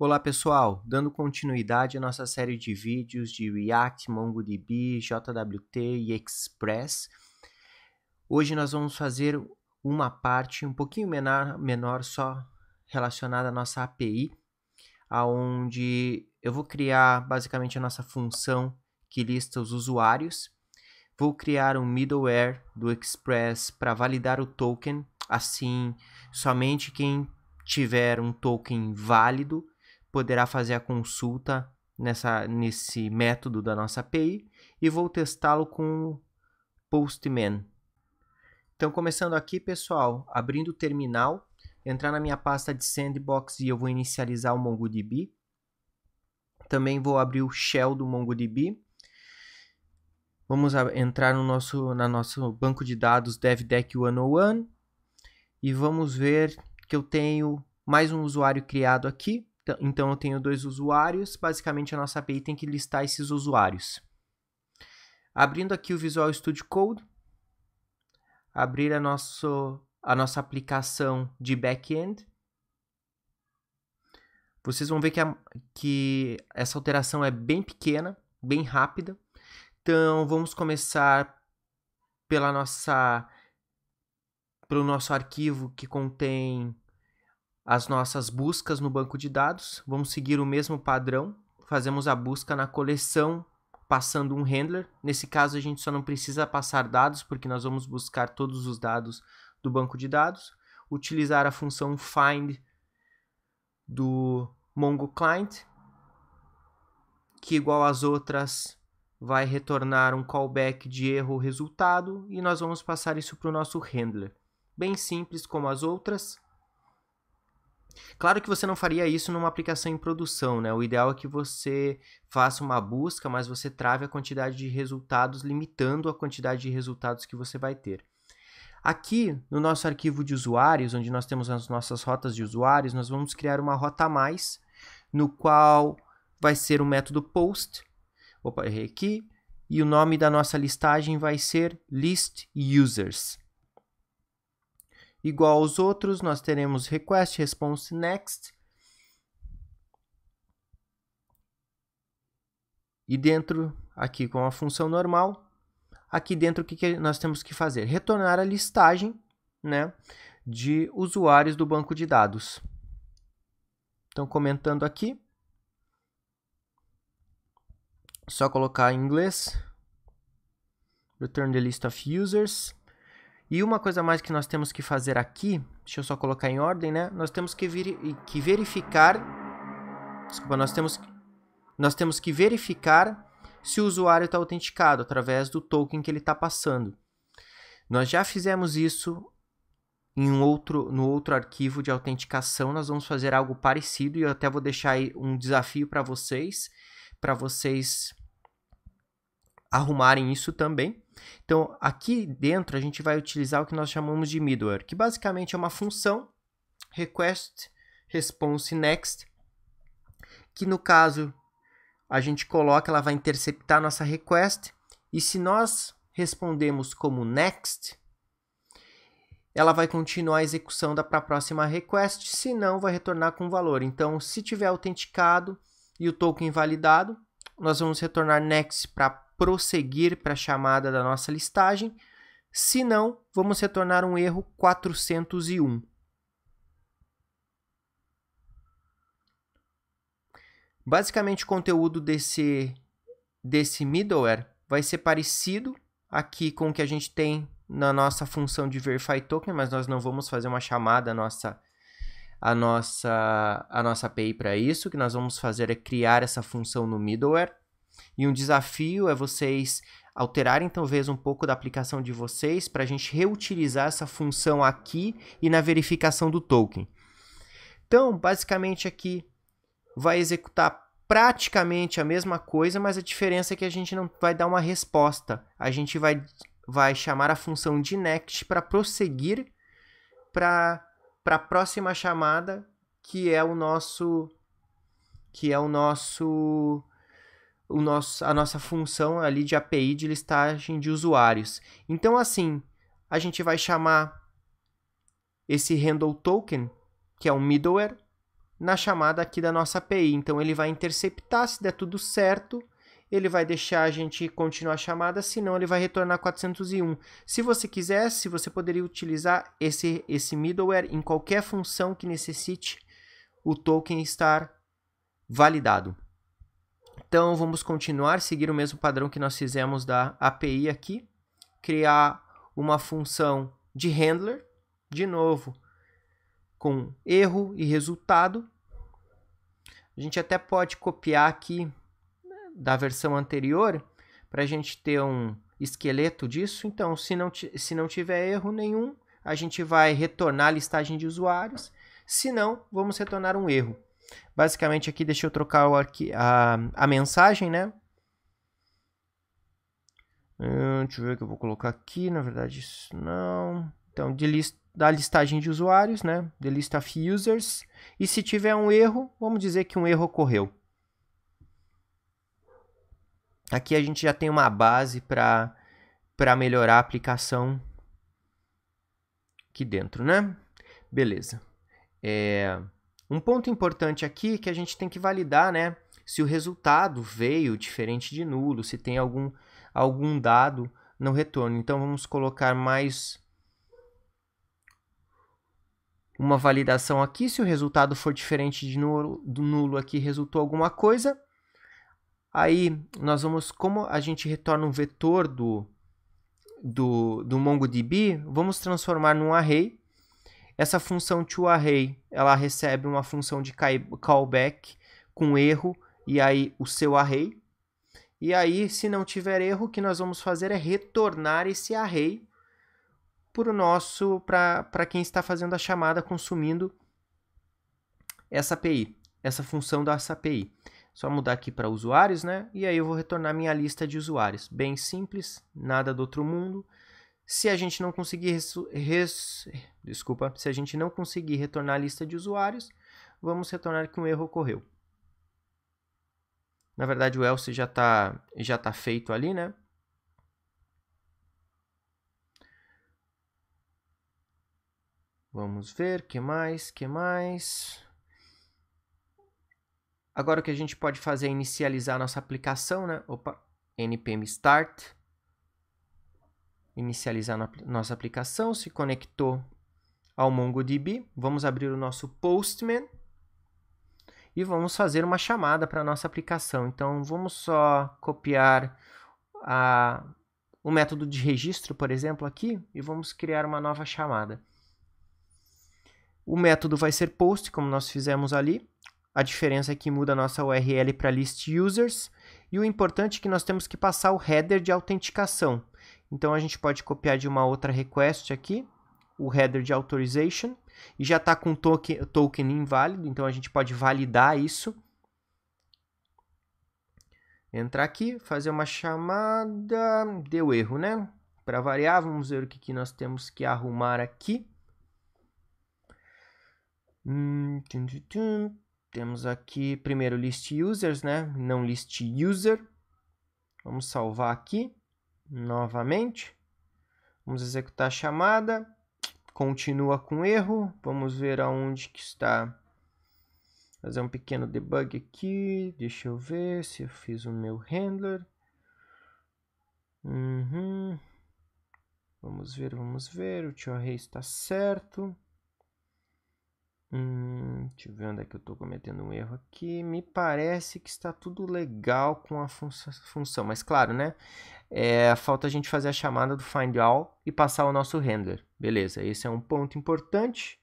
Olá pessoal, dando continuidade à nossa série de vídeos de React, MongoDB, JWT e Express, hoje nós vamos fazer uma parte um pouquinho menor, menor só relacionada à nossa API, aonde eu vou criar basicamente a nossa função que lista os usuários, vou criar um middleware do Express para validar o token, assim somente quem tiver um token válido poderá fazer a consulta nessa, nesse método da nossa API e vou testá-lo com o Postman. Então, começando aqui, pessoal, abrindo o terminal, entrar na minha pasta de Sandbox e eu vou inicializar o MongoDB. Também vou abrir o shell do MongoDB. Vamos entrar no nosso, na nosso banco de dados DevDeck 101 e vamos ver que eu tenho mais um usuário criado aqui. Então, então eu tenho dois usuários, basicamente a nossa API tem que listar esses usuários. Abrindo aqui o Visual Studio Code, abrir a, nosso, a nossa aplicação de back-end. Vocês vão ver que, a, que essa alteração é bem pequena, bem rápida. Então vamos começar pela nossa pelo nosso arquivo que contém as nossas buscas no banco de dados, vamos seguir o mesmo padrão, fazemos a busca na coleção passando um handler. Nesse caso, a gente só não precisa passar dados, porque nós vamos buscar todos os dados do banco de dados. Utilizar a função find do Mongo Client, que igual às outras vai retornar um callback de erro resultado e nós vamos passar isso para o nosso handler. Bem simples como as outras. Claro que você não faria isso numa aplicação em produção, né? O ideal é que você faça uma busca, mas você trave a quantidade de resultados, limitando a quantidade de resultados que você vai ter. Aqui no nosso arquivo de usuários, onde nós temos as nossas rotas de usuários, nós vamos criar uma rota a mais, no qual vai ser o método post. Opa, errei aqui. E o nome da nossa listagem vai ser list users. Igual aos outros, nós teremos request, response, next. E dentro, aqui com a função normal, aqui dentro o que, que nós temos que fazer? Retornar a listagem né, de usuários do banco de dados. Então, comentando aqui. Só colocar em inglês. Return the list of users. E uma coisa mais que nós temos que fazer aqui, deixa eu só colocar em ordem, né? Nós temos que, ver que verificar, desculpa, nós temos, nós temos que verificar se o usuário está autenticado através do token que ele está passando. Nós já fizemos isso em um outro, no outro arquivo de autenticação, nós vamos fazer algo parecido e eu até vou deixar aí um desafio para vocês, para vocês arrumarem isso também. Então, aqui dentro a gente vai utilizar o que nós chamamos de middleware, que basicamente é uma função request response next, que no caso a gente coloca, ela vai interceptar nossa request, e se nós respondemos como next, ela vai continuar a execução da para a próxima request, se não vai retornar com valor. Então, se tiver autenticado e o token validado, nós vamos retornar next para prosseguir para a chamada da nossa listagem, se não, vamos retornar um erro 401. Basicamente, o conteúdo desse, desse middleware vai ser parecido aqui com o que a gente tem na nossa função de verify token, mas nós não vamos fazer uma chamada à nossa a nossa a nossa API para isso, o que nós vamos fazer é criar essa função no middleware e um desafio é vocês alterarem talvez um pouco da aplicação de vocês para a gente reutilizar essa função aqui e na verificação do token. Então, basicamente aqui vai executar praticamente a mesma coisa, mas a diferença é que a gente não vai dar uma resposta. A gente vai, vai chamar a função de next para prosseguir para a próxima chamada, que é o nosso que é o nosso o nosso, a nossa função ali de API de listagem de usuários. Então, assim, a gente vai chamar esse handle token, que é um middleware, na chamada aqui da nossa API. Então, ele vai interceptar, se der tudo certo, ele vai deixar a gente continuar a chamada, senão ele vai retornar 401. Se você quisesse, você poderia utilizar esse, esse middleware em qualquer função que necessite o token estar validado. Então vamos continuar, seguir o mesmo padrão que nós fizemos da API aqui, criar uma função de handler, de novo, com erro e resultado. A gente até pode copiar aqui né, da versão anterior para a gente ter um esqueleto disso. Então, se não, se não tiver erro nenhum, a gente vai retornar a listagem de usuários. Se não, vamos retornar um erro. Basicamente aqui, deixa eu trocar o arqui a, a mensagem, né? Hum, deixa eu ver o que eu vou colocar aqui, na verdade isso não. Então, list da listagem de usuários, né? The list of users. E se tiver um erro, vamos dizer que um erro ocorreu. Aqui a gente já tem uma base para melhorar a aplicação aqui dentro, né? Beleza. É... Um ponto importante aqui é que a gente tem que validar, né? Se o resultado veio diferente de nulo, se tem algum, algum dado no retorno. Então vamos colocar mais uma validação aqui. Se o resultado for diferente de nulo, do nulo aqui, resultou alguma coisa. Aí nós vamos, como a gente retorna um vetor do, do, do MongoDB, vamos transformar num array essa função toArray, ela recebe uma função de callback com erro e aí o seu array. E aí, se não tiver erro, o que nós vamos fazer é retornar esse array para o nosso, para quem está fazendo a chamada, consumindo essa API, essa função da API. Só mudar aqui para usuários, né? E aí eu vou retornar minha lista de usuários. Bem simples, nada do outro mundo. Se a gente não conseguir res... desculpa, se a gente não conseguir retornar a lista de usuários, vamos retornar que um erro ocorreu. Na verdade, o else já está já tá feito ali, né? Vamos ver, que mais, que mais. Agora o que a gente pode fazer é inicializar a nossa aplicação, né? Opa, npm start inicializar nossa aplicação, se conectou ao MongoDB. Vamos abrir o nosso Postman e vamos fazer uma chamada para a nossa aplicação. Então, vamos só copiar a, o método de registro, por exemplo, aqui e vamos criar uma nova chamada. O método vai ser post, como nós fizemos ali. A diferença é que muda a nossa URL para list users. E o importante é que nós temos que passar o header de autenticação, então a gente pode copiar de uma outra request aqui, o header de authorization, e já está com token, token inválido, então a gente pode validar isso. Entrar aqui, fazer uma chamada, deu erro, né? Para variar, vamos ver o que, que nós temos que arrumar aqui. Hum, tum, tum, tum. Temos aqui primeiro list users, né? Não list user. Vamos salvar aqui novamente. Vamos executar a chamada. Continua com erro. Vamos ver aonde que está. Fazer um pequeno debug aqui. Deixa eu ver se eu fiz o meu handler. Uhum. Vamos ver, vamos ver. O tio array está certo. Hum. Deixa eu ver onde é que eu estou cometendo um erro aqui. Me parece que está tudo legal com a fun função, mas claro, né? É, falta a gente fazer a chamada do find all e passar o nosso render. Beleza, esse é um ponto importante,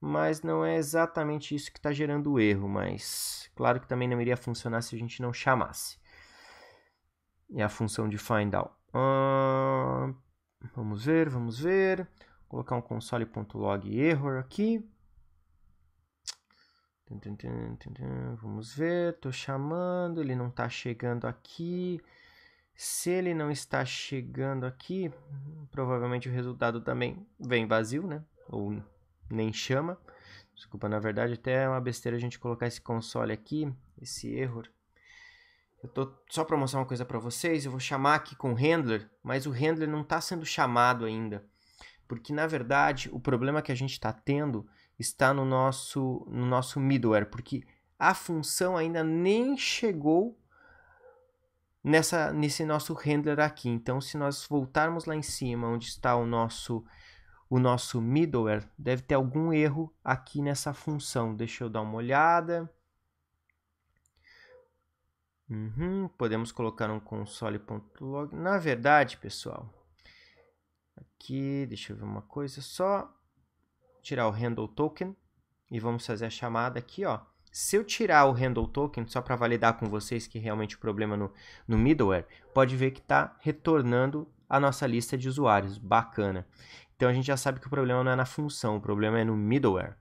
mas não é exatamente isso que está gerando o erro, mas claro que também não iria funcionar se a gente não chamasse. É a função de find all. vamos ver, vamos ver. Vou colocar um console.log error aqui. Vamos ver, estou chamando, ele não está chegando aqui. Se ele não está chegando aqui, provavelmente o resultado também vem vazio, né? Ou nem chama. Desculpa, na verdade, até é uma besteira a gente colocar esse console aqui, esse erro. Eu tô só para mostrar uma coisa para vocês, eu vou chamar aqui com o handler, mas o handler não está sendo chamado ainda. Porque na verdade, o problema que a gente está tendo está no nosso, no nosso middleware, porque a função ainda nem chegou nessa, nesse nosso handler aqui. Então, se nós voltarmos lá em cima, onde está o nosso, o nosso middleware, deve ter algum erro aqui nessa função. Deixa eu dar uma olhada. Uhum, podemos colocar um console.log. Na verdade, pessoal, aqui, deixa eu ver uma coisa só tirar o handle token e vamos fazer a chamada aqui, ó. Se eu tirar o handle token, só para validar com vocês que realmente o problema no, no middleware, pode ver que está retornando a nossa lista de usuários. Bacana. Então a gente já sabe que o problema não é na função, o problema é no middleware.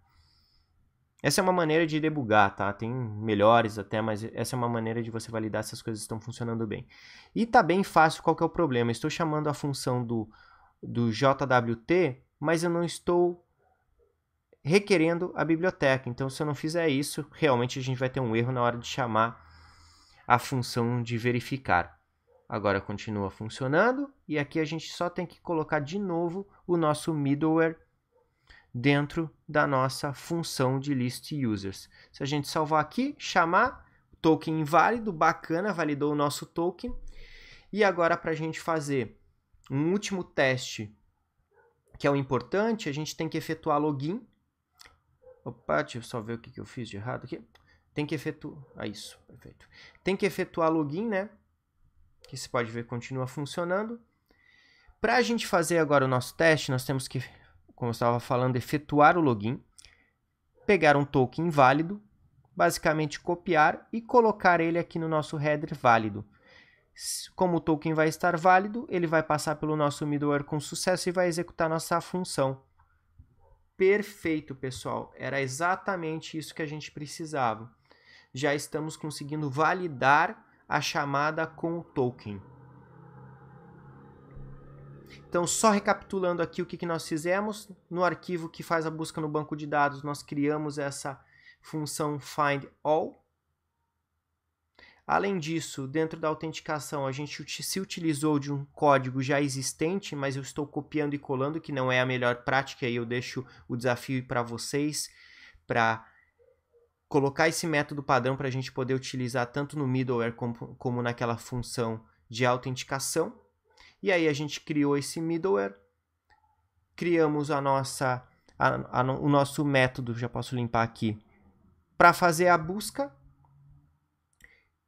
Essa é uma maneira de debugar, tá? Tem melhores até, mas essa é uma maneira de você validar se as coisas estão funcionando bem. E tá bem fácil qual que é o problema. Estou chamando a função do, do JWT, mas eu não estou requerendo a biblioteca. Então, se eu não fizer isso, realmente a gente vai ter um erro na hora de chamar a função de verificar. Agora continua funcionando e aqui a gente só tem que colocar de novo o nosso middleware dentro da nossa função de list users. Se a gente salvar aqui, chamar token inválido, bacana, validou o nosso token. E agora para a gente fazer um último teste que é o importante, a gente tem que efetuar login Opa, deixa eu só ver o que, que eu fiz de errado aqui. Tem que efetuar... Ah, isso, perfeito. Tem que efetuar login, né? Que você pode ver continua funcionando. Para a gente fazer agora o nosso teste, nós temos que, como eu estava falando, efetuar o login. Pegar um token válido, basicamente copiar e colocar ele aqui no nosso header válido. Como o token vai estar válido, ele vai passar pelo nosso middleware com sucesso e vai executar nossa função. Perfeito, pessoal. Era exatamente isso que a gente precisava. Já estamos conseguindo validar a chamada com o token. Então, só recapitulando aqui o que, que nós fizemos. No arquivo que faz a busca no banco de dados, nós criamos essa função find all, Além disso, dentro da autenticação, a gente se utilizou de um código já existente, mas eu estou copiando e colando, que não é a melhor prática, e eu deixo o desafio para vocês para colocar esse método padrão para a gente poder utilizar tanto no middleware como, naquela função de autenticação. E aí a gente criou esse middleware, criamos a nossa, a, a, o nosso método, já posso limpar aqui, para fazer a busca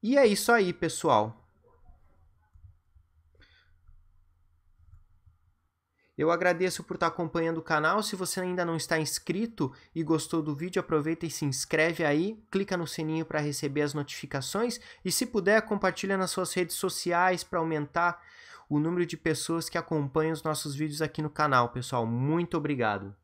e é isso aí, pessoal. Eu agradeço por estar acompanhando o canal. Se você ainda não está inscrito e gostou do vídeo, aproveita e se inscreve aí, clica no sininho para receber as notificações e se puder, compartilha nas suas redes sociais para aumentar o número de pessoas que acompanham os nossos vídeos aqui no canal, pessoal. Muito obrigado.